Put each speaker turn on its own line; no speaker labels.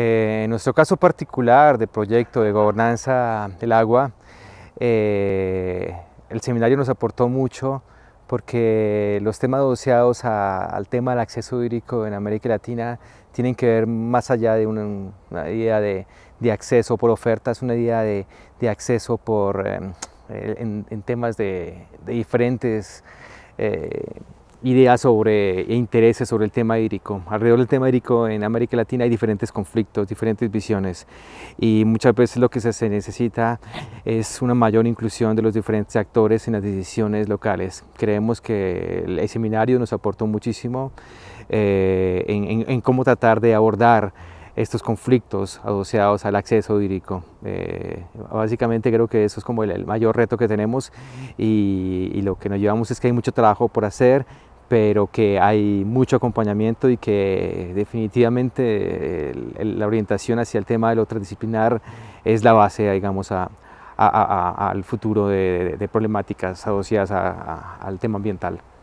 Eh, en nuestro caso particular de proyecto de gobernanza del agua, eh, el seminario nos aportó mucho porque los temas asociados al tema del acceso hídrico en América Latina tienen que ver más allá de una, idea de, acceso por ofertas, una idea de, acceso por, eh, en, temas de diferentes ideas sobre e intereses sobre el tema hídrico. Alrededor del tema hídrico en América Latina hay diferentes conflictos, diferentes visiones y muchas veces lo que se necesita es una mayor inclusión de los diferentes actores en las decisiones locales. Creemos que el seminario nos aportó muchísimo eh, en, cómo tratar de abordar estos conflictos asociados al acceso hídrico. Eh, básicamente creo que eso es como el, mayor reto que tenemos y, y lo que nos llevamos es que hay mucho trabajo por hacer pero que hay mucho acompañamiento y que definitivamente la orientación hacia el tema de lo transdisciplinar es la base, digamos, al futuro de, de problemáticas asociadas al tema ambiental.